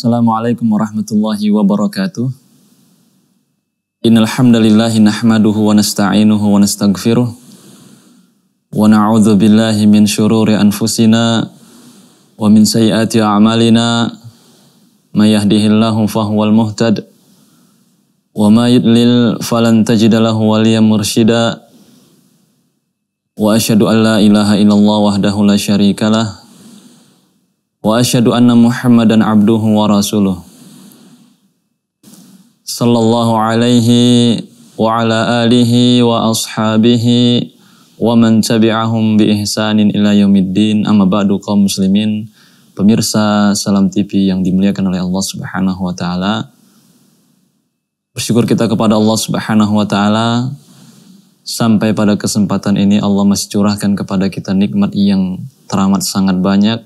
Assalamualaikum warahmatullahi wabarakatuh. Innal hamdalillah nahmaduhu wa nasta'inuhu wa nastaghfiruh wa na'udzu billahi min shururi anfusina wa min sayyiati a'malina may yahdihillahu fahuwal muhtad wa may yudlil falan tajid lahu waliyan mursyida wa asyhadu an la ilaha illallah wahdahu la syarikalah abduhu wa rasuluh sallallahu alaihi wa ala alihi wa ashabihi wa man tabi'ahum bi ihsanin ila الدين amma ba'du kaum muslimin pemirsa Salam TV yang dimuliakan oleh Allah Subhanahu wa taala bersyukur kita kepada Allah Subhanahu wa taala sampai pada kesempatan ini Allah masih curahkan kepada kita nikmat yang teramat sangat banyak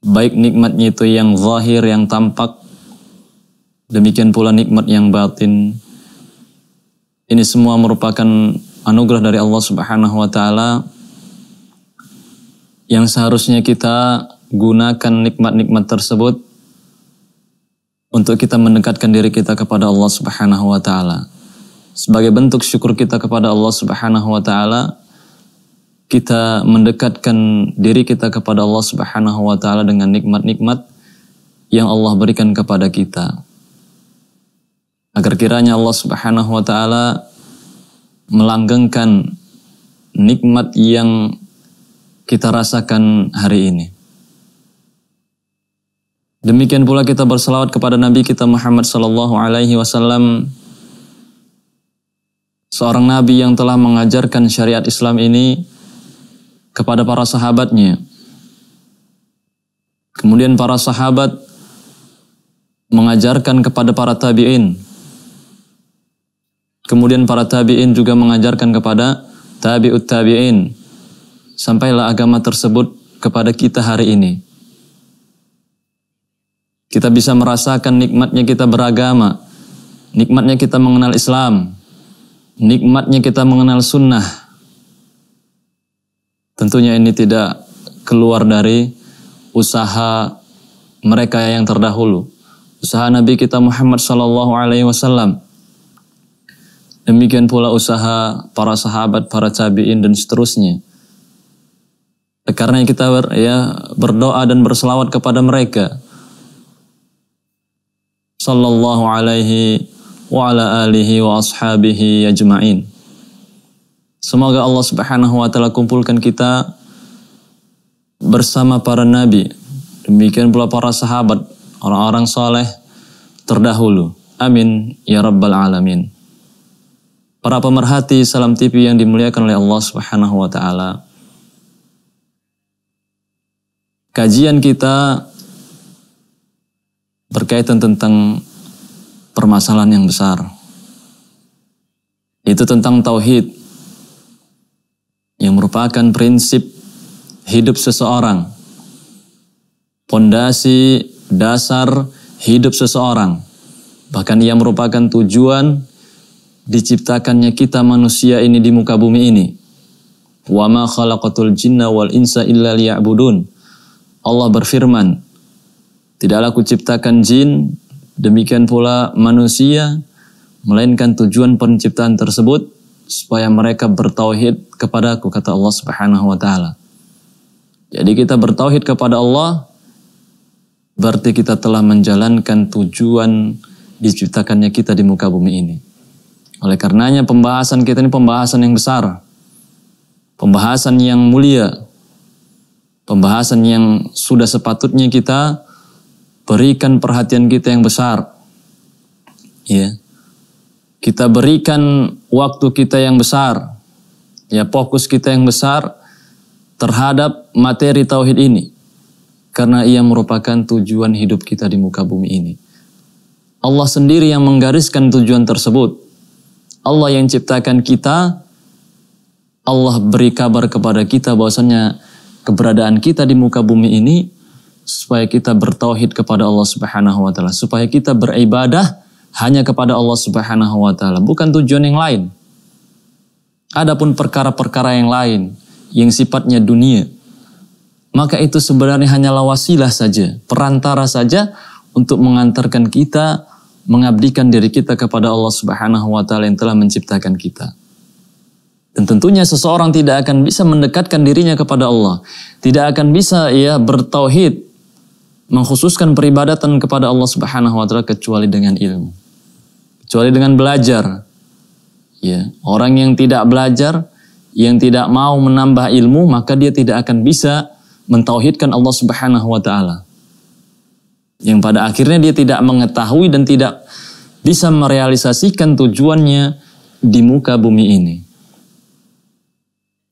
baik nikmatnya itu yang zahir, yang tampak, demikian pula nikmat yang batin. Ini semua merupakan anugerah dari Allah Subhanahu wa taala yang seharusnya kita gunakan nikmat-nikmat tersebut untuk kita mendekatkan diri kita kepada Allah Subhanahu wa taala. Sebagai bentuk syukur kita kepada Allah Subhanahu wa taala, kita mendekatkan diri kita kepada Allah Subhanahu wa taala dengan nikmat-nikmat yang Allah berikan kepada kita. Agar kiranya Allah Subhanahu wa taala melanggengkan nikmat yang kita rasakan hari ini. Demikian pula kita berselawat kepada Nabi kita Muhammad sallallahu alaihi wasallam seorang nabi yang telah mengajarkan syariat Islam ini kepada para sahabatnya. Kemudian para sahabat mengajarkan kepada para tabi'in. Kemudian para tabi'in juga mengajarkan kepada tabi'ut tabi'in. Sampailah agama tersebut kepada kita hari ini. Kita bisa merasakan nikmatnya kita beragama, nikmatnya kita mengenal Islam, nikmatnya kita mengenal sunnah, Tentunya ini tidak keluar dari usaha mereka yang terdahulu. Usaha Nabi kita Muhammad sallallahu alaihi wasallam. Demikian pula usaha para sahabat, para tabi'in dan seterusnya. Karena kita ber, ya, berdoa dan berselawat kepada mereka. Sallallahu alaihi wa ala alihi wa ashabihi ajma'in. Semoga Allah Subhanahu wa taala kumpulkan kita bersama para nabi, demikian pula para sahabat, orang-orang soleh terdahulu. Amin ya rabbal alamin. Para pemerhati Salam TV yang dimuliakan oleh Allah Subhanahu wa taala. Kajian kita berkaitan tentang permasalahan yang besar. Itu tentang tauhid yang merupakan prinsip hidup seseorang, pondasi dasar hidup seseorang. Bahkan ia merupakan tujuan diciptakannya kita manusia ini di muka bumi ini. Wa ma khalaqatul jinna wal insa illa liya'budun. Allah berfirman, Tidaklah kuciptakan jin, demikian pula manusia, melainkan tujuan penciptaan tersebut supaya mereka bertauhid kepada aku kata Allah Subhanahu wa taala. Jadi kita bertauhid kepada Allah berarti kita telah menjalankan tujuan diciptakannya kita di muka bumi ini. Oleh karenanya pembahasan kita ini pembahasan yang besar. Pembahasan yang mulia. Pembahasan yang sudah sepatutnya kita berikan perhatian kita yang besar. Ya. Kita berikan waktu kita yang besar, ya fokus kita yang besar terhadap materi tauhid ini. Karena ia merupakan tujuan hidup kita di muka bumi ini. Allah sendiri yang menggariskan tujuan tersebut. Allah yang ciptakan kita, Allah beri kabar kepada kita bahwasanya keberadaan kita di muka bumi ini supaya kita bertauhid kepada Allah Subhanahu wa taala, supaya kita beribadah hanya kepada Allah Subhanahu wa taala, bukan tujuan yang lain. Adapun perkara-perkara yang lain yang sifatnya dunia, maka itu sebenarnya hanyalah wasilah saja, perantara saja untuk mengantarkan kita mengabdikan diri kita kepada Allah Subhanahu wa taala yang telah menciptakan kita. Dan tentunya seseorang tidak akan bisa mendekatkan dirinya kepada Allah, tidak akan bisa ya bertauhid, mengkhususkan peribadatan kepada Allah Subhanahu wa taala kecuali dengan ilmu kecuali dengan belajar. Ya, orang yang tidak belajar, yang tidak mau menambah ilmu, maka dia tidak akan bisa mentauhidkan Allah Subhanahu wa taala. Yang pada akhirnya dia tidak mengetahui dan tidak bisa merealisasikan tujuannya di muka bumi ini.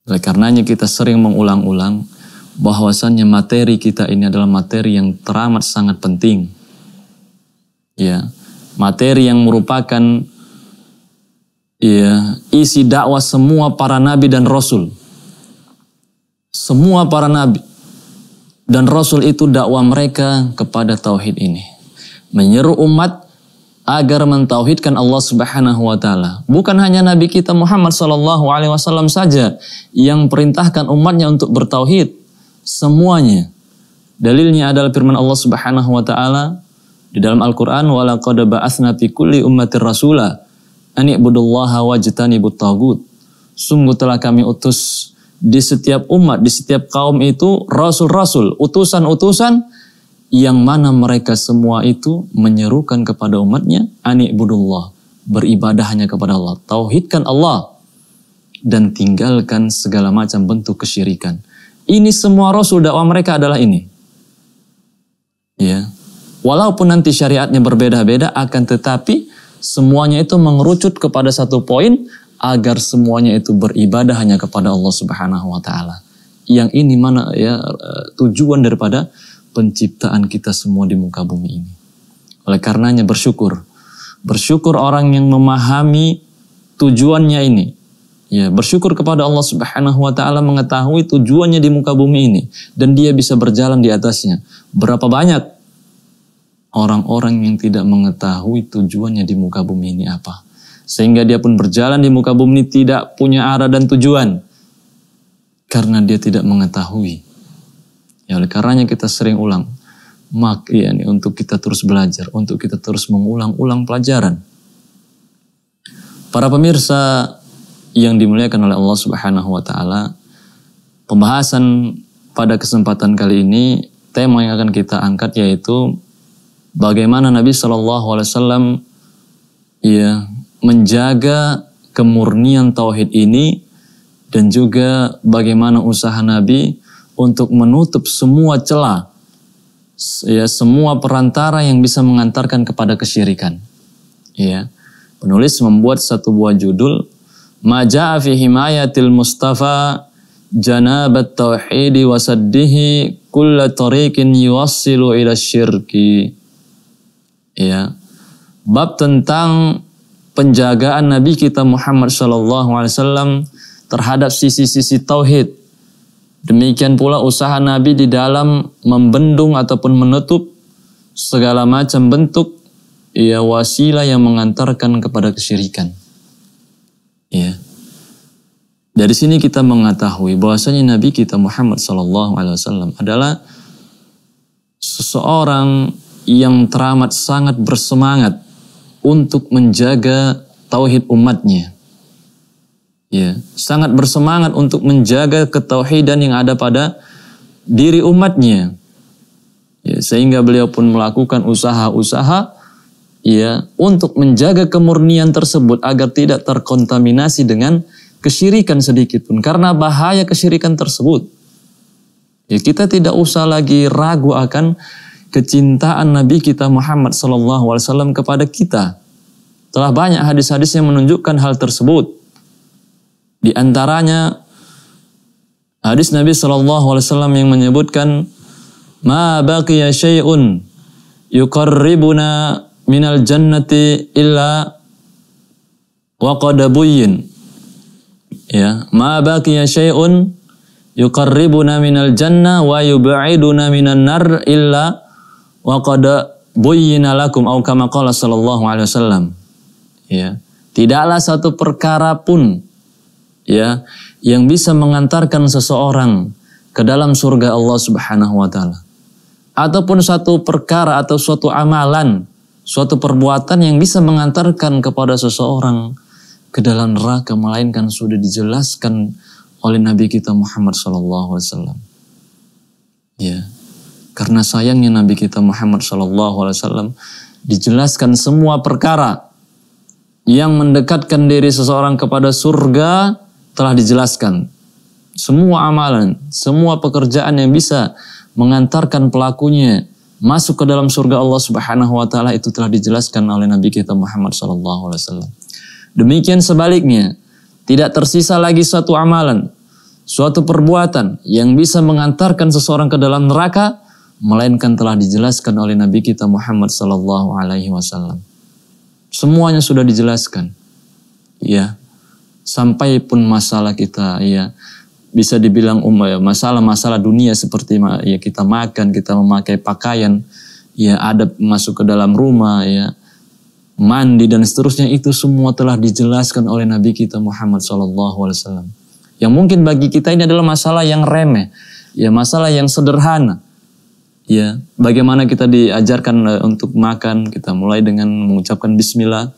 Oleh karenanya kita sering mengulang-ulang bahwasannya materi kita ini adalah materi yang teramat sangat penting. Ya, materi yang merupakan ya, isi dakwah semua para nabi dan rasul. Semua para nabi dan rasul itu dakwah mereka kepada tauhid ini. Menyeru umat agar mentauhidkan Allah Subhanahu wa taala. Bukan hanya nabi kita Muhammad sallallahu alaihi wasallam saja yang perintahkan umatnya untuk bertauhid, semuanya. Dalilnya adalah firman Allah Subhanahu wa taala, di dalam Al-Quran, وَلَقَدَ بَعَثْنَا فِي كُلِّ أُمَّةِ الرَّسُولَ أَنِ اِبُدُ اللَّهَ وَجْتَنِبُ Sungguh telah kami utus di setiap umat, di setiap kaum itu rasul-rasul, utusan-utusan yang mana mereka semua itu menyerukan kepada umatnya ani budullah, beribadah hanya kepada Allah, tauhidkan Allah dan tinggalkan segala macam bentuk kesyirikan. Ini semua rasul dakwah mereka adalah ini. Ya. Walaupun nanti syariatnya berbeda-beda akan tetapi semuanya itu mengerucut kepada satu poin agar semuanya itu beribadah hanya kepada Allah Subhanahu wa taala. Yang ini mana ya tujuan daripada penciptaan kita semua di muka bumi ini. Oleh karenanya bersyukur. Bersyukur orang yang memahami tujuannya ini. Ya, bersyukur kepada Allah Subhanahu wa taala mengetahui tujuannya di muka bumi ini dan dia bisa berjalan di atasnya. Berapa banyak orang-orang yang tidak mengetahui tujuannya di muka bumi ini apa. Sehingga dia pun berjalan di muka bumi ini tidak punya arah dan tujuan. Karena dia tidak mengetahui. Ya oleh karenanya kita sering ulang. Mak, ya nih, untuk kita terus belajar, untuk kita terus mengulang-ulang pelajaran. Para pemirsa yang dimuliakan oleh Allah Subhanahu wa taala, pembahasan pada kesempatan kali ini tema yang akan kita angkat yaitu bagaimana Nabi Shallallahu Alaihi Wasallam ya menjaga kemurnian tauhid ini dan juga bagaimana usaha Nabi untuk menutup semua celah ya semua perantara yang bisa mengantarkan kepada kesyirikan ya penulis membuat satu buah judul maja'a fi himayatil mustafa janabat tauhidi wasaddihi kulla tariqin yuwassilu ila syirki ya bab tentang penjagaan Nabi kita Muhammad Shallallahu Alaihi Wasallam terhadap sisi-sisi tauhid. Demikian pula usaha Nabi di dalam membendung ataupun menutup segala macam bentuk ya wasilah yang mengantarkan kepada kesyirikan. Ya. Dari sini kita mengetahui bahwasanya Nabi kita Muhammad Shallallahu Alaihi Wasallam adalah seseorang yang teramat sangat bersemangat untuk menjaga tauhid umatnya. Ya, sangat bersemangat untuk menjaga ketauhidan yang ada pada diri umatnya. Ya, sehingga beliau pun melakukan usaha-usaha ya untuk menjaga kemurnian tersebut agar tidak terkontaminasi dengan kesyirikan sedikit pun karena bahaya kesyirikan tersebut. Ya, kita tidak usah lagi ragu akan kecintaan Nabi kita Muhammad SAW kepada kita. Telah banyak hadis-hadis yang menunjukkan hal tersebut. Di antaranya hadis Nabi SAW yang menyebutkan, "Ma baqiya syai'un yukarribuna minal jannati illa waqadabuyin." Ya, ma baqiya syai'un yukarribuna minal jannah wa yubaiduna minan nar illa wa qad buyyina lakum au kama qala sallallahu alaihi wasallam ya tidaklah satu perkara pun ya yang bisa mengantarkan seseorang ke dalam surga Allah Subhanahu wa taala ataupun satu perkara atau suatu amalan suatu perbuatan yang bisa mengantarkan kepada seseorang ke dalam neraka melainkan sudah dijelaskan oleh Nabi kita Muhammad sallallahu alaihi wasallam ya karena sayangnya Nabi kita Muhammad SAW dijelaskan semua perkara yang mendekatkan diri seseorang kepada surga telah dijelaskan. Semua amalan, semua pekerjaan yang bisa mengantarkan pelakunya masuk ke dalam surga Allah Subhanahu wa taala itu telah dijelaskan oleh Nabi kita Muhammad saw Demikian sebaliknya, tidak tersisa lagi suatu amalan, suatu perbuatan yang bisa mengantarkan seseorang ke dalam neraka melainkan telah dijelaskan oleh Nabi kita Muhammad Sallallahu Alaihi Wasallam. Semuanya sudah dijelaskan, ya. Sampai pun masalah kita, ya bisa dibilang ya, masalah-masalah dunia seperti ya kita makan, kita memakai pakaian, ya adab masuk ke dalam rumah, ya mandi dan seterusnya itu semua telah dijelaskan oleh Nabi kita Muhammad sallallahu alaihi wasallam Yang mungkin bagi kita ini adalah masalah yang remeh, ya masalah yang sederhana. Ya, bagaimana kita diajarkan eh, untuk makan? Kita mulai dengan mengucapkan bismillah.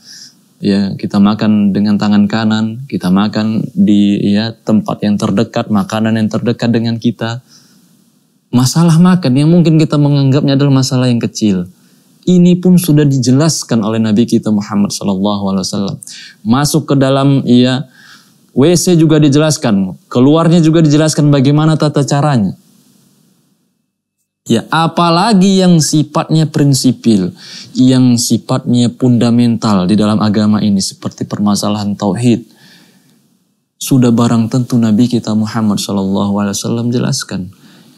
Ya, kita makan dengan tangan kanan, kita makan di ya tempat yang terdekat, makanan yang terdekat dengan kita. Masalah makan yang mungkin kita menganggapnya adalah masalah yang kecil. Ini pun sudah dijelaskan oleh Nabi kita Muhammad SAW. Masuk ke dalam ya WC juga dijelaskan, keluarnya juga dijelaskan bagaimana tata caranya. Ya, apalagi yang sifatnya prinsipil, yang sifatnya fundamental di dalam agama ini seperti permasalahan tauhid. Sudah barang tentu Nabi kita Muhammad saw jelaskan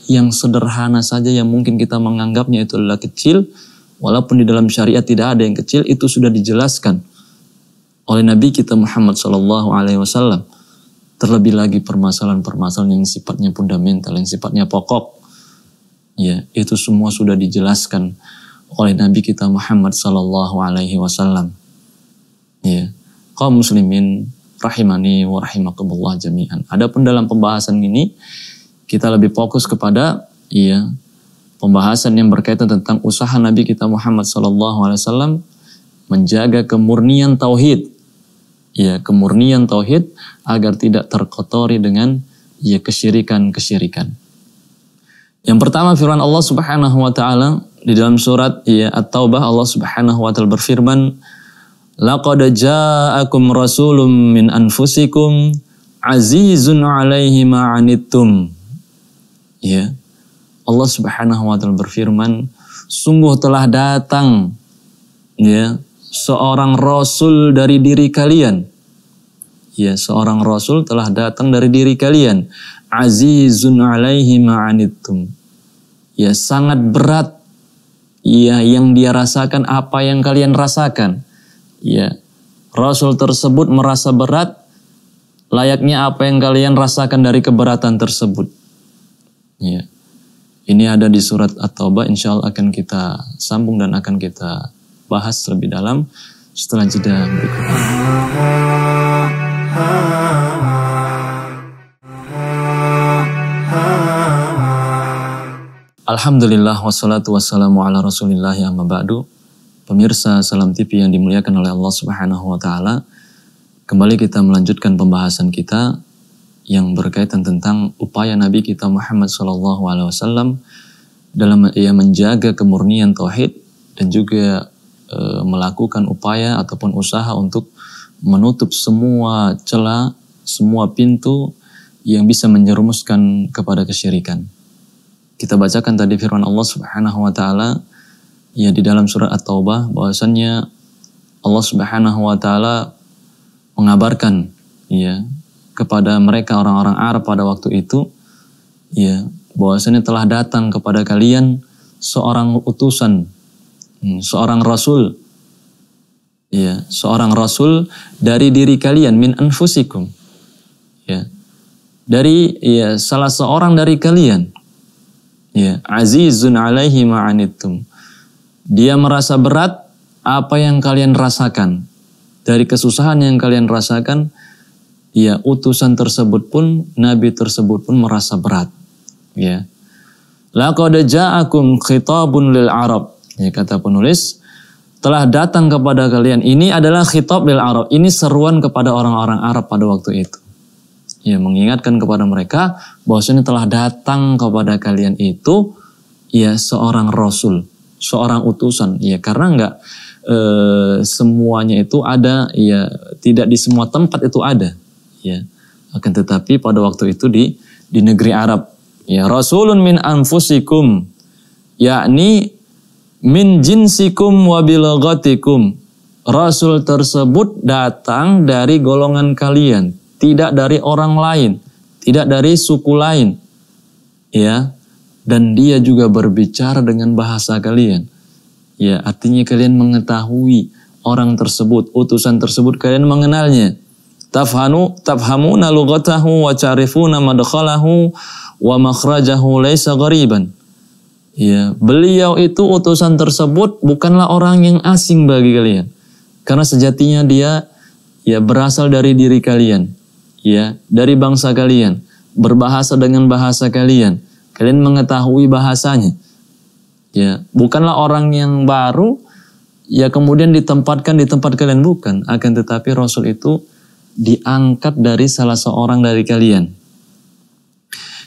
yang sederhana saja yang mungkin kita menganggapnya itu adalah kecil, walaupun di dalam syariat tidak ada yang kecil itu sudah dijelaskan oleh Nabi kita Muhammad saw Terlebih lagi permasalahan-permasalahan yang sifatnya fundamental, yang sifatnya pokok ya itu semua sudah dijelaskan oleh Nabi kita Muhammad Sallallahu Alaihi Wasallam. Ya, kaum muslimin rahimani wa rahimakumullah jami'an. Adapun dalam pembahasan ini kita lebih fokus kepada ya pembahasan yang berkaitan tentang usaha Nabi kita Muhammad Sallallahu Alaihi Wasallam menjaga kemurnian tauhid. Ya, kemurnian tauhid agar tidak terkotori dengan ya kesyirikan-kesyirikan. Yang pertama firman Allah Subhanahu wa taala di dalam surat ya At-Taubah Allah Subhanahu wa taala berfirman Laqad ja'akum rasulun min anfusikum azizun 'alaihi ma anittum. Ya. Allah Subhanahu wa taala berfirman, sungguh telah datang ya seorang rasul dari diri kalian. Ya, seorang rasul telah datang dari diri kalian azizun alaihi ma'anittum. Ya sangat berat ya yang dia rasakan apa yang kalian rasakan. Ya Rasul tersebut merasa berat layaknya apa yang kalian rasakan dari keberatan tersebut. Ya. Ini ada di surat At-Taubah insya Allah akan kita sambung dan akan kita bahas lebih dalam setelah jeda berikutnya. Alhamdulillah wassalatu wassalamu ala rasulillah yang mabadu. Pemirsa Salam TV yang dimuliakan oleh Allah Subhanahu wa taala. Kembali kita melanjutkan pembahasan kita yang berkaitan tentang upaya Nabi kita Muhammad Shallallahu alaihi wasallam dalam ia menjaga kemurnian tauhid dan juga e, melakukan upaya ataupun usaha untuk menutup semua celah, semua pintu yang bisa menjerumuskan kepada kesyirikan kita bacakan tadi firman Allah Subhanahu wa taala ya di dalam surat At-Taubah bahwasannya Allah Subhanahu wa taala mengabarkan ya kepada mereka orang-orang Arab pada waktu itu ya bahwasanya telah datang kepada kalian seorang utusan hmm, seorang rasul ya seorang rasul dari diri kalian min anfusikum ya dari ya salah seorang dari kalian Ya, azizun alaihi ma'anittum. Dia merasa berat apa yang kalian rasakan. Dari kesusahan yang kalian rasakan, ya utusan tersebut pun, nabi tersebut pun merasa berat. Ya. Laqad ja'akum khitabun lil Arab. Ya, kata penulis, telah datang kepada kalian. Ini adalah khitab lil Arab. Ini seruan kepada orang-orang Arab pada waktu itu ya mengingatkan kepada mereka bahwasanya telah datang kepada kalian itu ya seorang rasul, seorang utusan. Ya karena enggak e, semuanya itu ada ya tidak di semua tempat itu ada ya. Akan tetapi pada waktu itu di di negeri Arab ya rasulun min anfusikum yakni min jinsikum wa rasul tersebut datang dari golongan kalian tidak dari orang lain, tidak dari suku lain. Ya. Dan dia juga berbicara dengan bahasa kalian. Ya, artinya kalian mengetahui orang tersebut, utusan tersebut kalian mengenalnya. Tafhanu tafhamuna lughatahu wa ta'rifuna madkhalahu wa makhrajahu laysa ghariban. Ya, beliau itu utusan tersebut bukanlah orang yang asing bagi kalian. Karena sejatinya dia ya berasal dari diri kalian ya dari bangsa kalian, berbahasa dengan bahasa kalian. Kalian mengetahui bahasanya. Ya, bukanlah orang yang baru ya kemudian ditempatkan di tempat kalian bukan, akan tetapi rasul itu diangkat dari salah seorang dari kalian.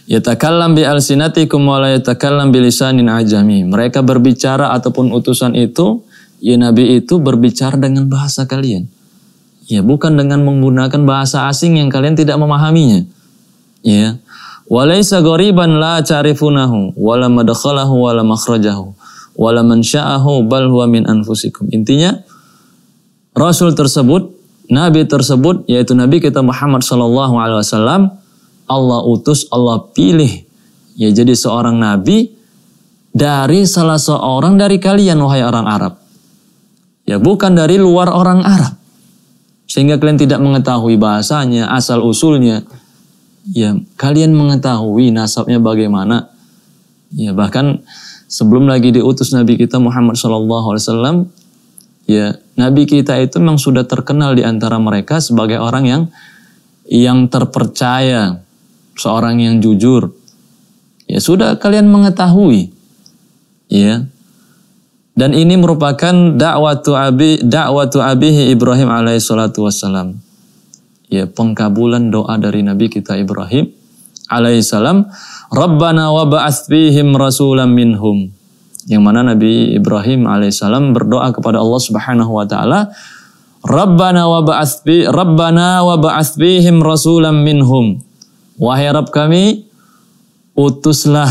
Yatakallam bi alsinatikum wa la yatakallam bi ajami. Mereka berbicara ataupun utusan itu, ya nabi itu berbicara dengan bahasa kalian. Ya, bukan dengan menggunakan bahasa asing yang kalian tidak memahaminya. Ya. walaisa ghariban la ta'rifunahu wala madkhalahu wala makhrajahu wala sya'ahu bal huwa min anfusikum. Intinya Rasul tersebut, nabi tersebut yaitu nabi kita Muhammad sallallahu alaihi wasallam Allah utus, Allah pilih ya jadi seorang nabi dari salah seorang dari kalian wahai orang Arab. Ya bukan dari luar orang Arab sehingga kalian tidak mengetahui bahasanya, asal usulnya. Ya, kalian mengetahui nasabnya bagaimana. Ya, bahkan sebelum lagi diutus Nabi kita Muhammad Shallallahu alaihi wasallam, ya, Nabi kita itu memang sudah terkenal di antara mereka sebagai orang yang yang terpercaya, seorang yang jujur. Ya, sudah kalian mengetahui. Ya, dan ini merupakan dakwatu abi dakwatu abihi Ibrahim alaihi salatu wasalam. Ya, pengkabulan doa dari nabi kita Ibrahim alaihi salam, Rabbana wa ba'ats fihim rasulam minhum. Yang mana Nabi Ibrahim alaihissalam berdoa kepada Allah Subhanahu wa taala, Rabbana wa ba'ats bi Rabbana wa ba'ats fihim rasulam minhum. Wahai Rabb kami, utuslah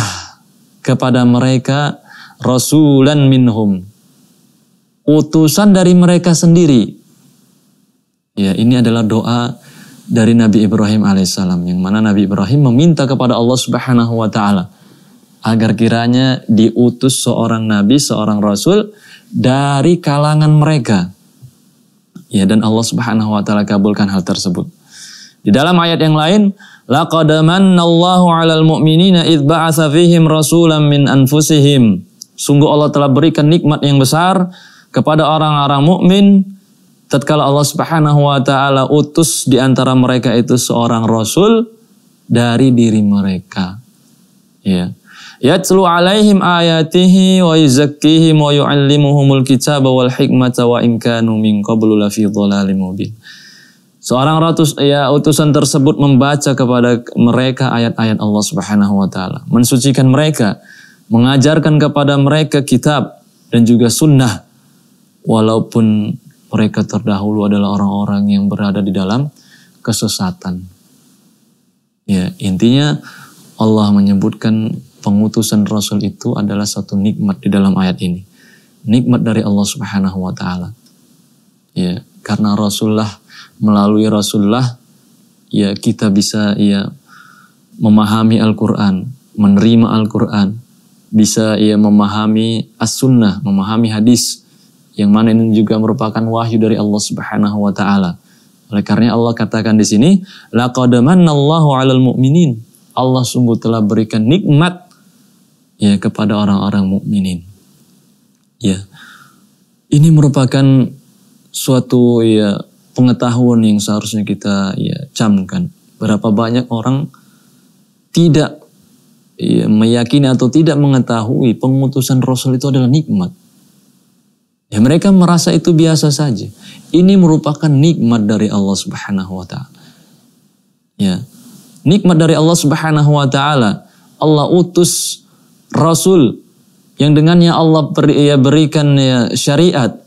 kepada mereka rasulan minhum. Utusan dari mereka sendiri. Ya, ini adalah doa dari Nabi Ibrahim alaihissalam yang mana Nabi Ibrahim meminta kepada Allah Subhanahu wa taala agar kiranya diutus seorang nabi, seorang rasul dari kalangan mereka. Ya, dan Allah Subhanahu wa taala kabulkan hal tersebut. Di dalam ayat yang lain, laqad manna Allahu 'alal mu'minina muminin ba'atsa fihim rasulan min anfusihim Sungguh Allah telah berikan nikmat yang besar kepada orang-orang mukmin tatkala Allah Subhanahu wa taala utus di antara mereka itu seorang rasul dari diri mereka. Ya. Yatlu alaihim ayatihi wa yuzakkihim wa yu'allimuhumul kitaba wal hikmata wa in kanu min qablu lafi dhalalim mubin. Seorang ratus ya utusan tersebut membaca kepada mereka ayat-ayat Allah Subhanahu wa taala, mensucikan mereka mengajarkan kepada mereka kitab dan juga sunnah walaupun mereka terdahulu adalah orang-orang yang berada di dalam kesesatan. Ya, intinya Allah menyebutkan pengutusan rasul itu adalah satu nikmat di dalam ayat ini. Nikmat dari Allah Subhanahu wa taala. Ya, karena rasulullah melalui rasulullah ya kita bisa ya memahami Al-Qur'an, menerima Al-Qur'an, bisa ia memahami as-sunnah, memahami hadis yang mana ini juga merupakan wahyu dari Allah Subhanahu wa taala. Oleh karena Allah katakan di sini, laqad Allahu 'alal mu'minin. Allah sungguh telah berikan nikmat ya kepada orang-orang mukminin. Ya. Ini merupakan suatu ya pengetahuan yang seharusnya kita ya camkan. Berapa banyak orang tidak Ya meyakini atau tidak mengetahui pengutusan Rasul itu adalah nikmat. Ya, mereka merasa itu biasa saja. Ini merupakan nikmat dari Allah Subhanahu wa taala. Ya. Nikmat dari Allah Subhanahu wa taala. Allah utus rasul yang dengannya Allah ya, berikan ya, syariat,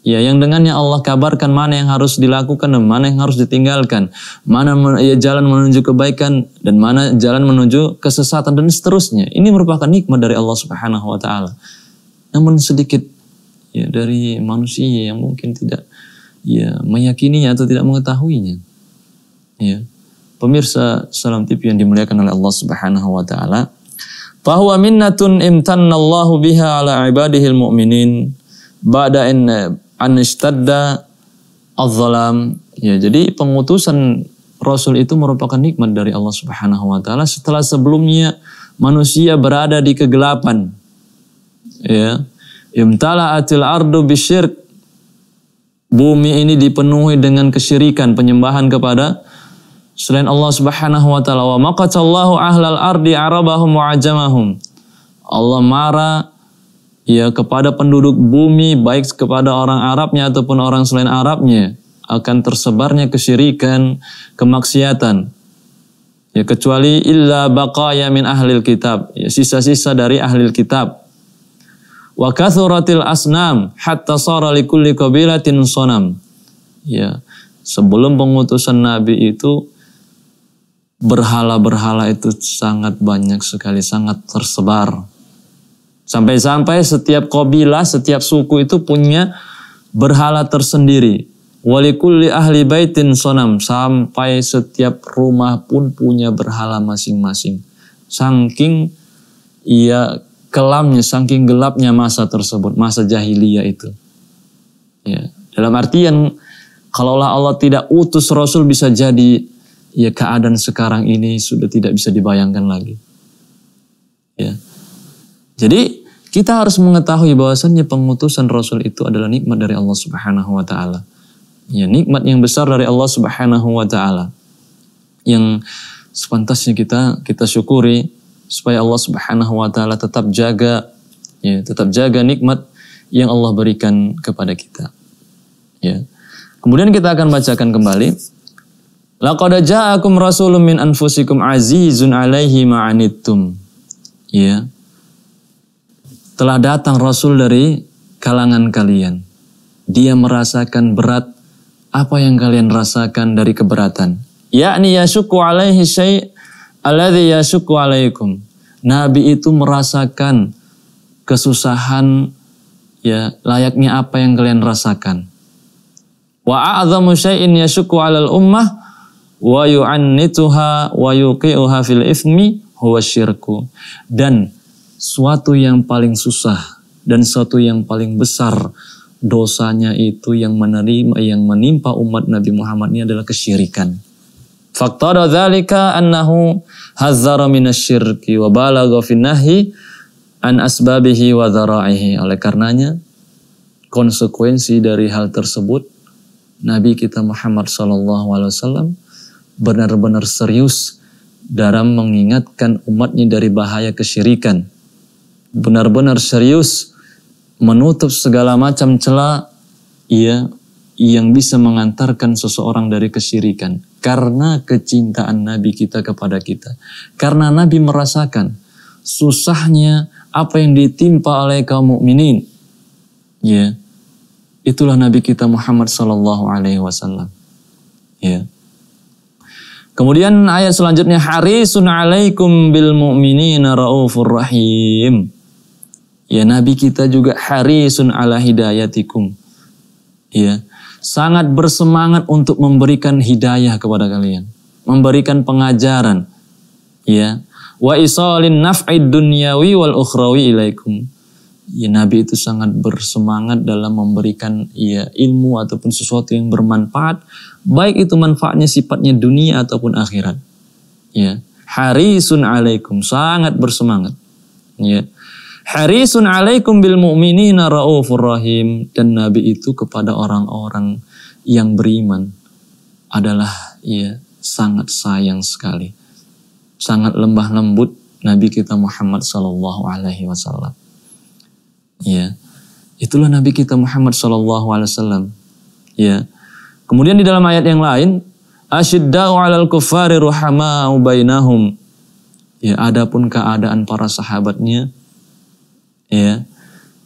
Ya, yang dengannya Allah kabarkan mana yang harus dilakukan dan mana yang harus ditinggalkan, mana ya, jalan menuju kebaikan dan mana jalan menuju kesesatan dan seterusnya. Ini merupakan nikmat dari Allah Subhanahu wa taala. Namun sedikit ya dari manusia yang mungkin tidak ya meyakininya atau tidak mengetahuinya. Ya. Pemirsa Salam tipi yang dimuliakan oleh Allah Subhanahu wa taala, bahwa minnatun Allahu biha ala ibadihil mu'minin ba'da in anistadda al zalam Ya, jadi pengutusan Rasul itu merupakan nikmat dari Allah Subhanahu wa taala setelah sebelumnya manusia berada di kegelapan. Ya. atil ardu bisyirk. Bumi ini dipenuhi dengan kesyirikan, penyembahan kepada selain Allah Subhanahu wa taala. Wa maqatallahu ahlal ardi arabahum wa ajamahum. Allah marah ya kepada penduduk bumi baik kepada orang Arabnya ataupun orang selain Arabnya akan tersebarnya kesyirikan, kemaksiatan. Ya kecuali illa baqaya min ahlil kitab, ya sisa-sisa dari ahlil kitab. Wa kathuratil asnam hatta sara likulli qabilatin sonam. Ya, sebelum pengutusan nabi itu berhala-berhala itu sangat banyak sekali, sangat tersebar Sampai-sampai setiap kabilah, setiap suku itu punya berhala tersendiri. Walikulli ahli baitin sonam. Sampai setiap rumah pun punya berhala masing-masing. Saking ia kelamnya, saking gelapnya masa tersebut. Masa jahiliyah itu. Ya. Dalam artian, kalau Allah tidak utus Rasul bisa jadi ya keadaan sekarang ini sudah tidak bisa dibayangkan lagi. Ya. Jadi kita harus mengetahui bahwasannya pengutusan Rasul itu adalah nikmat dari Allah Subhanahu wa taala. Ya nikmat yang besar dari Allah Subhanahu wa taala. Yang sepantasnya kita kita syukuri supaya Allah Subhanahu wa taala tetap jaga ya, tetap jaga nikmat yang Allah berikan kepada kita. Ya. Kemudian kita akan bacakan kembali Laqad ja'akum rasulun min anfusikum azizun alaihi ma'anittum. Ya telah datang Rasul dari kalangan kalian. Dia merasakan berat apa yang kalian rasakan dari keberatan. Yakni yasuku alaihi syai' alladhi yasuku alaikum. Nabi itu merasakan kesusahan ya layaknya apa yang kalian rasakan. Wa a'zamu syai'in yasuku 'alal ummah wa yu'annituha wa yuqi'uha fil ifmi huwa syirku. Dan suatu yang paling susah dan suatu yang paling besar dosanya itu yang menerima yang menimpa umat Nabi Muhammad ini adalah kesyirikan. Faktada dzalika annahu hazzara minasyirki wa balagha fin nahyi an asbabihi wa dzara'ihi. Oleh karenanya konsekuensi dari hal tersebut Nabi kita Muhammad sallallahu alaihi wasallam benar-benar serius dalam mengingatkan umatnya dari bahaya kesyirikan benar-benar serius menutup segala macam celah ya yang bisa mengantarkan seseorang dari kesyirikan karena kecintaan Nabi kita kepada kita. Karena Nabi merasakan susahnya apa yang ditimpa oleh kaum mukminin. Ya. Itulah Nabi kita Muhammad sallallahu alaihi wasallam. Ya. Kemudian ayat selanjutnya harisun alaikum bil muminin raufur rahim. Ya Nabi kita juga harisun ala hidayatikum. Ya, sangat bersemangat untuk memberikan hidayah kepada kalian, memberikan pengajaran. Ya, wa isalin naf'id dunyawi wal ukhrawi ilaikum. Ya Nabi itu sangat bersemangat dalam memberikan ya ilmu ataupun sesuatu yang bermanfaat, baik itu manfaatnya sifatnya dunia ataupun akhirat. Ya, harisun alaikum sangat bersemangat. Ya Harisun alaikum bil mu'minina raufur rahim. Dan Nabi itu kepada orang-orang yang beriman adalah ya sangat sayang sekali. Sangat lembah lembut Nabi kita Muhammad saw Ya. Itulah Nabi kita Muhammad saw Ya. Kemudian di dalam ayat yang lain, asyidda'u 'alal kuffari ruhama'u bainahum. Ya, adapun keadaan para sahabatnya ya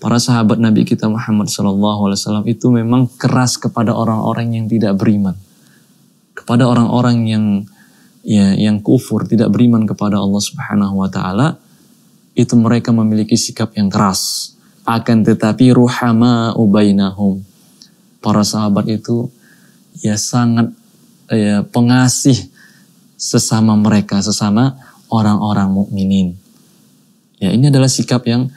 para sahabat Nabi kita Muhammad SAW itu memang keras kepada orang-orang yang tidak beriman, kepada orang-orang yang ya yang kufur tidak beriman kepada Allah Subhanahu Wa Taala itu mereka memiliki sikap yang keras. Akan tetapi ruhama ubainahum para sahabat itu ya sangat ya, pengasih sesama mereka sesama orang-orang mukminin. Ya ini adalah sikap yang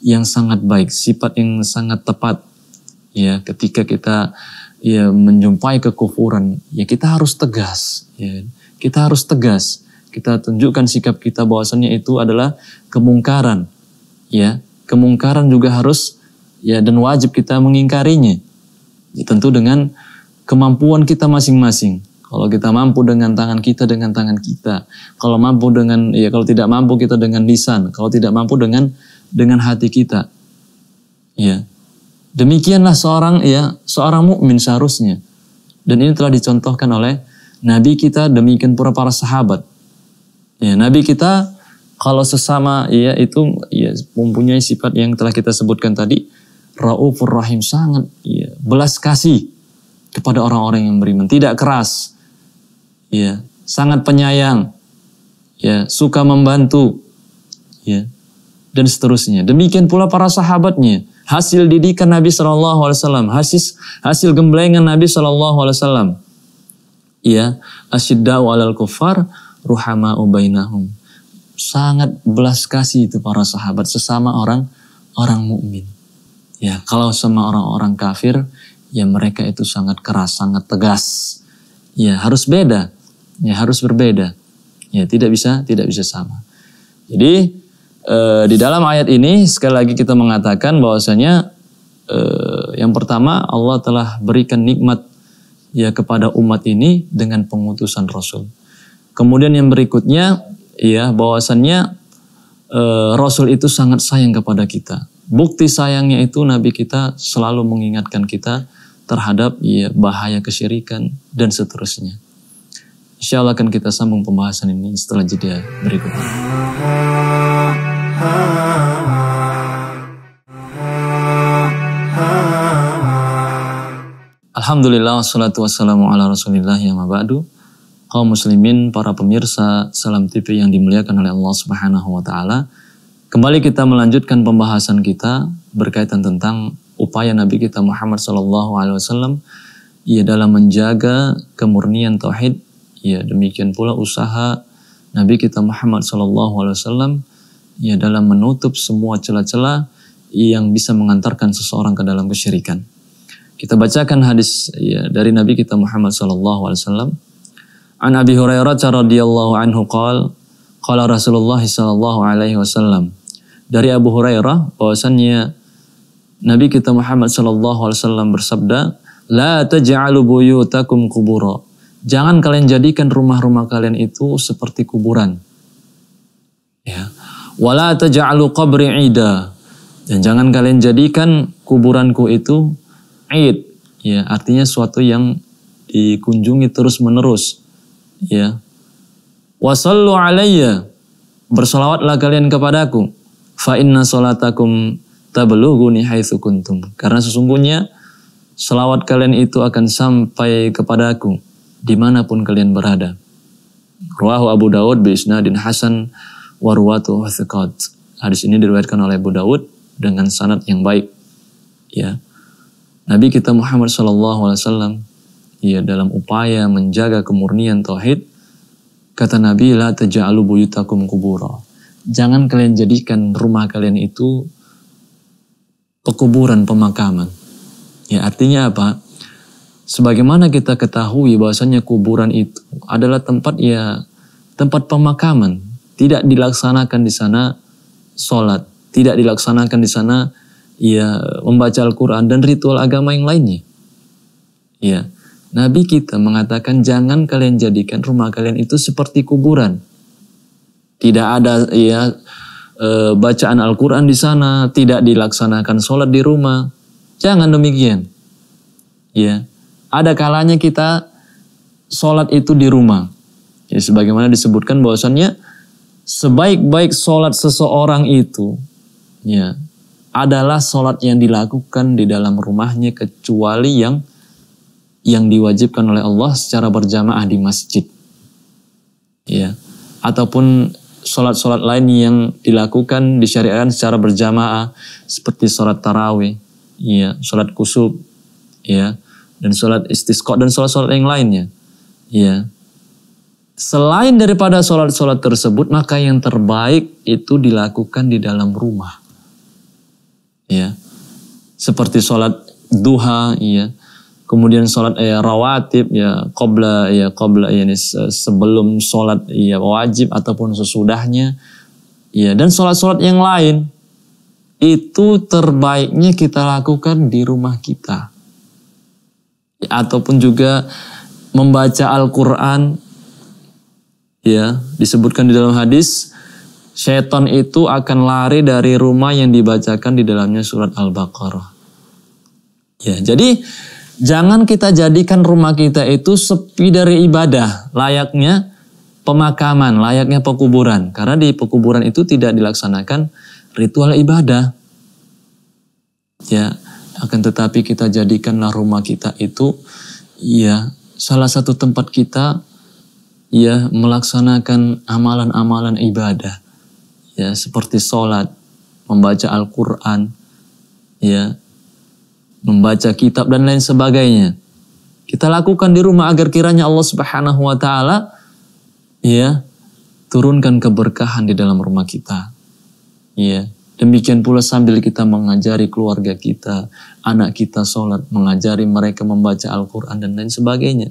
yang sangat baik, sifat yang sangat tepat. Ya, ketika kita ya menjumpai kekufuran, ya kita harus tegas, ya. Kita harus tegas. Kita tunjukkan sikap kita bahwasannya itu adalah kemungkaran. Ya, kemungkaran juga harus ya dan wajib kita mengingkarinya. Ya, tentu dengan kemampuan kita masing-masing. Kalau kita mampu dengan tangan kita dengan tangan kita, kalau mampu dengan ya kalau tidak mampu kita dengan lisan, kalau tidak mampu dengan dengan hati kita. Ya. Demikianlah seorang ya, seorang mukmin seharusnya. Dan ini telah dicontohkan oleh nabi kita demikian pura para sahabat. Ya, nabi kita kalau sesama ya itu ya mempunyai sifat yang telah kita sebutkan tadi raufur rahim sangat ya, belas kasih kepada orang-orang yang beriman tidak keras ya sangat penyayang ya suka membantu ya dan seterusnya. Demikian pula para sahabatnya. Hasil didikan Nabi saw hasil gemblengan Nabi saw Ya, asyiddau alal kufar, ruhama ubainahum. Sangat belas kasih itu para sahabat sesama orang orang mukmin. Ya, kalau sama orang-orang kafir, ya mereka itu sangat keras, sangat tegas. Ya, harus beda. Ya, harus berbeda. Ya, tidak bisa tidak bisa sama. Jadi e, di dalam ayat ini sekali lagi kita mengatakan bahwasanya e, yang pertama Allah telah berikan nikmat ya kepada umat ini dengan pengutusan Rasul. Kemudian yang berikutnya ya bahwasannya e, Rasul itu sangat sayang kepada kita. Bukti sayangnya itu Nabi kita selalu mengingatkan kita terhadap ya, bahaya kesyirikan dan seterusnya. Insya Allah akan kita sambung pembahasan ini setelah jeda berikutnya. Alhamdulillah wassalatu wassalamu ala rasulillah ya mabadu kaum muslimin, para pemirsa Salam TV yang dimuliakan oleh Allah Subhanahu wa taala. Kembali kita melanjutkan pembahasan kita berkaitan tentang upaya Nabi kita Muhammad sallallahu alaihi wasallam ia dalam menjaga kemurnian tauhid, ya demikian pula usaha Nabi kita Muhammad sallallahu alaihi wasallam ya dalam menutup semua celah-celah yang bisa mengantarkan seseorang ke dalam kesyirikan. Kita bacakan hadis ya, dari Nabi kita Muhammad sallallahu alaihi wasallam. An Abi Hurairah radhiyallahu anhu qol qala Rasulullah sallallahu alaihi wasallam. Dari Abu Hurairah bahwasanya Nabi kita Muhammad sallallahu alaihi wasallam bersabda, "La taj'alu buyutakum kubura." Jangan kalian jadikan rumah-rumah kalian itu seperti kuburan. Ya wala taj'alu qabri ida. Dan jangan kalian jadikan kuburanku itu id. Ya, artinya suatu yang dikunjungi terus-menerus. Ya. Wasallu alayya. Bersolawatlah kalian kepadaku. Fa inna salatakum tablughuni haitsu kuntum. Karena sesungguhnya selawat kalian itu akan sampai kepadaku dimanapun kalian berada. Ruahu Abu Dawud bi isnadin hasan warwatu thiqat. Hadis ini diriwayatkan oleh Abu Dawud dengan sanad yang baik. Ya. Nabi kita Muhammad Shallallahu alaihi wasallam ya dalam upaya menjaga kemurnian tauhid kata Nabi la taj'alu buyutakum kubura. Jangan kalian jadikan rumah kalian itu pekuburan, pemakaman. Ya artinya apa? Sebagaimana kita ketahui bahwasanya kuburan itu adalah tempat ya tempat pemakaman tidak dilaksanakan di sana sholat, tidak dilaksanakan di sana ya membaca Al-Quran dan ritual agama yang lainnya. Ya, Nabi kita mengatakan jangan kalian jadikan rumah kalian itu seperti kuburan. Tidak ada ya e, bacaan Al-Quran di sana, tidak dilaksanakan sholat di rumah. Jangan demikian. Ya, ada kalanya kita sholat itu di rumah. Ya, sebagaimana disebutkan bahwasannya sebaik-baik solat seseorang itu ya adalah solat yang dilakukan di dalam rumahnya kecuali yang yang diwajibkan oleh Allah secara berjamaah di masjid ya ataupun solat-solat lain yang dilakukan di syariat secara berjamaah seperti solat tarawih ya sholat kusub ya dan solat istisqa dan solat-solat yang lainnya ya Selain daripada sholat-sholat tersebut, maka yang terbaik itu dilakukan di dalam rumah. Ya, seperti sholat duha, ya, kemudian sholat ya, rawatib, ya, qobla, ya, qobla, ya, ini, sebelum sholat ya, wajib ataupun sesudahnya, ya, dan sholat-sholat yang lain itu terbaiknya kita lakukan di rumah kita, ya, ataupun juga membaca Al-Quran ya disebutkan di dalam hadis setan itu akan lari dari rumah yang dibacakan di dalamnya surat Al-Baqarah. Ya, jadi jangan kita jadikan rumah kita itu sepi dari ibadah, layaknya pemakaman, layaknya pekuburan. Karena di pekuburan itu tidak dilaksanakan ritual ibadah. Ya, akan tetapi kita jadikanlah rumah kita itu ya salah satu tempat kita ya melaksanakan amalan-amalan ibadah ya seperti sholat, membaca Al-Quran, ya membaca kitab dan lain sebagainya. Kita lakukan di rumah agar kiranya Allah Subhanahu wa taala ya turunkan keberkahan di dalam rumah kita. Ya, demikian pula sambil kita mengajari keluarga kita, anak kita sholat, mengajari mereka membaca Al-Quran dan lain sebagainya.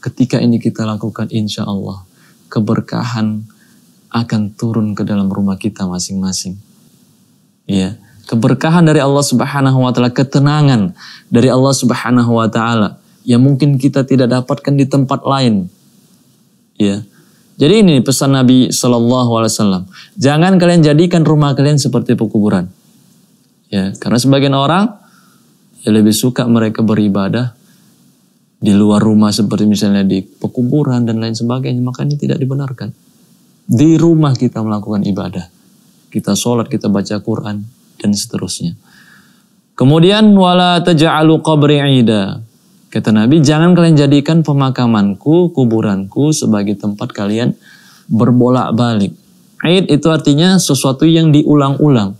Ketika ini kita lakukan insya Allah, keberkahan akan turun ke dalam rumah kita masing-masing. Ya, keberkahan dari Allah Subhanahu wa taala, ketenangan dari Allah Subhanahu wa taala yang mungkin kita tidak dapatkan di tempat lain. Ya. Jadi ini pesan Nabi Shallallahu Alaihi Wasallam. Jangan kalian jadikan rumah kalian seperti pekuburan. Ya, karena sebagian orang ya lebih suka mereka beribadah di luar rumah seperti misalnya di pekuburan dan lain sebagainya, maka ini tidak dibenarkan. Di rumah kita melakukan ibadah. Kita sholat, kita baca Quran, dan seterusnya. Kemudian, wala taja'alu qabri ida. Kata Nabi, jangan kalian jadikan pemakamanku, kuburanku sebagai tempat kalian berbolak-balik. Aid itu artinya sesuatu yang diulang-ulang.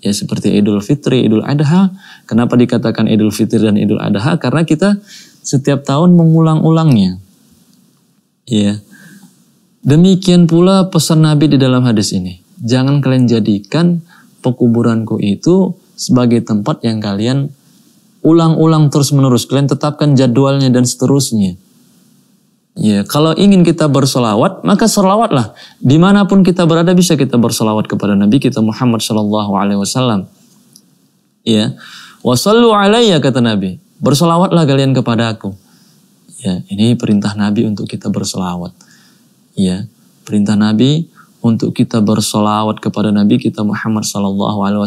Ya seperti Idul Fitri, Idul Adha. Kenapa dikatakan Idul Fitri dan Idul Adha? Karena kita setiap tahun mengulang-ulangnya. Ya. Demikian pula pesan Nabi di dalam hadis ini. Jangan kalian jadikan pekuburanku itu sebagai tempat yang kalian ulang-ulang terus-menerus. Kalian tetapkan jadwalnya dan seterusnya. Ya, kalau ingin kita bersolawat, maka solawatlah. Dimanapun kita berada bisa kita bersolawat kepada Nabi kita Muhammad Shallallahu Alaihi Wasallam. Ya, wasallu alaiya kata Nabi berselawatlah kalian kepada aku. Ya, ini perintah Nabi untuk kita berselawat. Ya, perintah Nabi untuk kita bersolawat kepada Nabi kita Muhammad saw.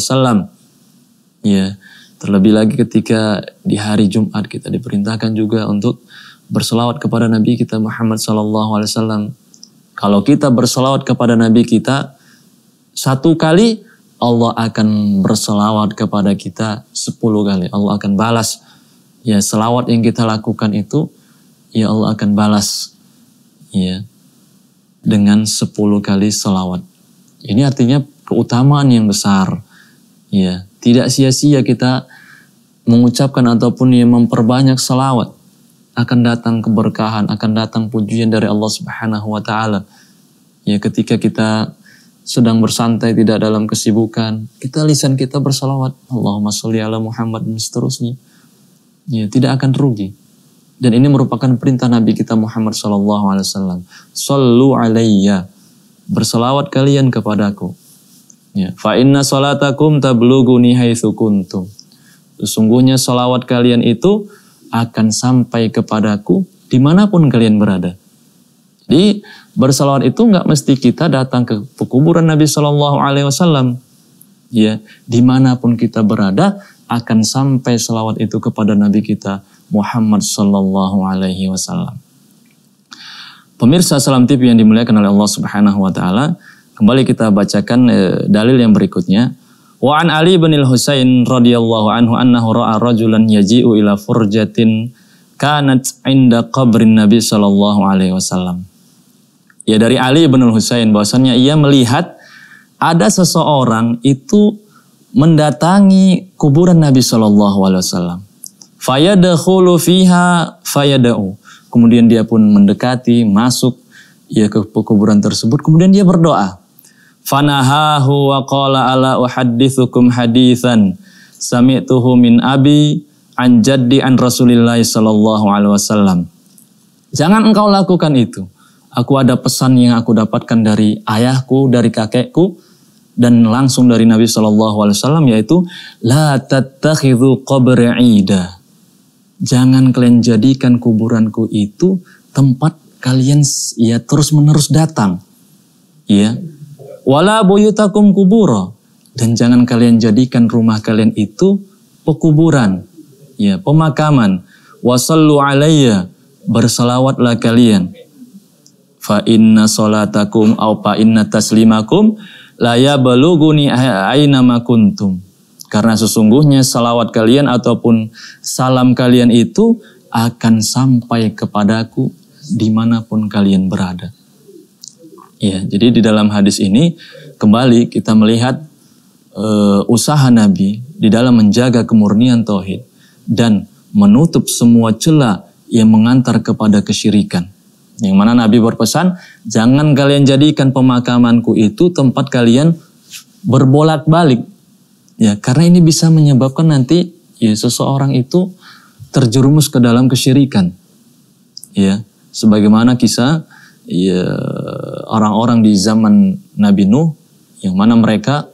Ya, terlebih lagi ketika di hari Jumat kita diperintahkan juga untuk bersolawat kepada Nabi kita Muhammad saw. Kalau kita bersolawat kepada Nabi kita satu kali Allah akan berselawat kepada kita sepuluh kali. Allah akan balas ya selawat yang kita lakukan itu ya Allah akan balas ya dengan 10 kali selawat. Ini artinya keutamaan yang besar. Ya, tidak sia-sia kita mengucapkan ataupun yang memperbanyak selawat akan datang keberkahan, akan datang pujian dari Allah Subhanahu wa taala. Ya, ketika kita sedang bersantai tidak dalam kesibukan, kita lisan kita berselawat, Allahumma sholli ala Muhammad dan seterusnya ya, tidak akan rugi. Dan ini merupakan perintah Nabi kita Muhammad SAW. Sallu alaiya. Berselawat kalian kepadaku. Ya. Fa inna salatakum tablugu kuntum. Sesungguhnya salawat kalian itu akan sampai kepadaku dimanapun kalian berada. Jadi bersalawat itu nggak mesti kita datang ke pekuburan Nabi SAW. Ya, dimanapun kita berada, akan sampai selawat itu kepada Nabi kita Muhammad Sallallahu Alaihi Wasallam. Pemirsa Salam TV yang dimuliakan oleh Allah Subhanahu Wa Taala, kembali kita bacakan e, dalil yang berikutnya. Wa an Ali bin Husain radhiyallahu anhu annahu ra'a rajulan yaji'u ila furjatin kanat inda qabrin Nabi sallallahu alaihi wasallam. Ya dari Ali bin Husain bahwasanya ia melihat ada seseorang itu mendatangi kuburan Nabi Shallallahu Alaihi Wasallam. Fayadahulu fiha fayadau. Kemudian dia pun mendekati, masuk ia ya, ke kuburan tersebut. Kemudian dia berdoa. Fanahahu wa qala ala uhadithukum hadithan. Sami'tuhu min abi an jaddi an rasulillahi sallallahu alaihi wasallam. Jangan engkau lakukan itu. Aku ada pesan yang aku dapatkan dari ayahku, dari kakekku, dan langsung dari Nabi Shallallahu Alaihi Wasallam yaitu la tattakhidhu qabri ida. Jangan kalian jadikan kuburanku itu tempat kalian ya terus menerus datang. Ya. Wala buyutakum kuburo. Dan jangan kalian jadikan rumah kalian itu pekuburan. Ya, pemakaman. Wasallu alayya. Bersalawatlah kalian. Fa inna salatakum au fa inna taslimakum Laya yabaluguni aina makuntum Karena sesungguhnya salawat kalian ataupun salam kalian itu akan sampai kepadaku dimanapun kalian berada. Ya, jadi di dalam hadis ini kembali kita melihat e, usaha Nabi di dalam menjaga kemurnian tauhid dan menutup semua celah yang mengantar kepada kesyirikan. Yang mana Nabi berpesan, jangan kalian jadikan pemakamanku itu tempat kalian berbolak-balik. Ya, karena ini bisa menyebabkan nanti ya seseorang itu terjerumus ke dalam kesyirikan. Ya, sebagaimana kisah ya orang-orang di zaman Nabi Nuh yang mana mereka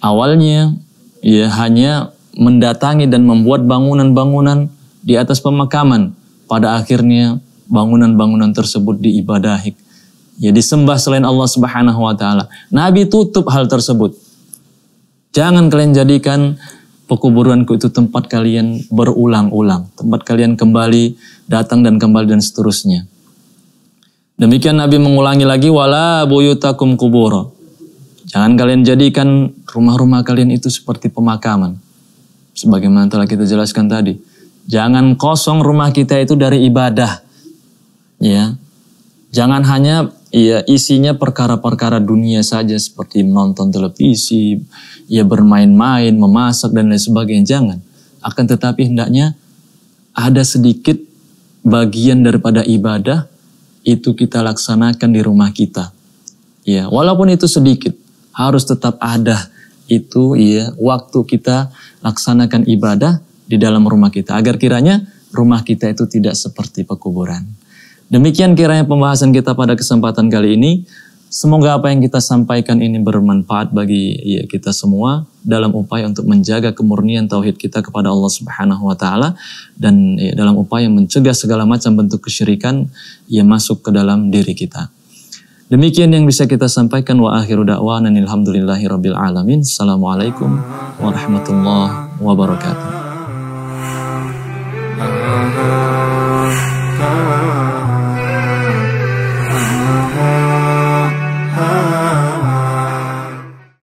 awalnya ya hanya mendatangi dan membuat bangunan-bangunan di atas pemakaman. Pada akhirnya bangunan-bangunan tersebut diibadahi. Ya disembah selain Allah Subhanahu wa taala. Nabi tutup hal tersebut. Jangan kalian jadikan pekuburanku itu tempat kalian berulang-ulang, tempat kalian kembali datang dan kembali dan seterusnya. Demikian Nabi mengulangi lagi wala buyutakum kubur. Jangan kalian jadikan rumah-rumah kalian itu seperti pemakaman. Sebagaimana telah kita jelaskan tadi. Jangan kosong rumah kita itu dari ibadah ya jangan hanya ya isinya perkara-perkara dunia saja seperti nonton televisi, ya bermain-main, memasak dan lain sebagainya jangan. Akan tetapi hendaknya ada sedikit bagian daripada ibadah itu kita laksanakan di rumah kita. Ya, walaupun itu sedikit, harus tetap ada itu ya waktu kita laksanakan ibadah di dalam rumah kita agar kiranya rumah kita itu tidak seperti pekuburan. Demikian kiranya pembahasan kita pada kesempatan kali ini. Semoga apa yang kita sampaikan ini bermanfaat bagi ya, kita semua dalam upaya untuk menjaga kemurnian tauhid kita kepada Allah Subhanahu wa taala dan ya, dalam upaya mencegah segala macam bentuk kesyirikan yang masuk ke dalam diri kita. Demikian yang bisa kita sampaikan wa akhiru da'wana alhamdulillahi alamin. Assalamualaikum warahmatullahi wabarakatuh.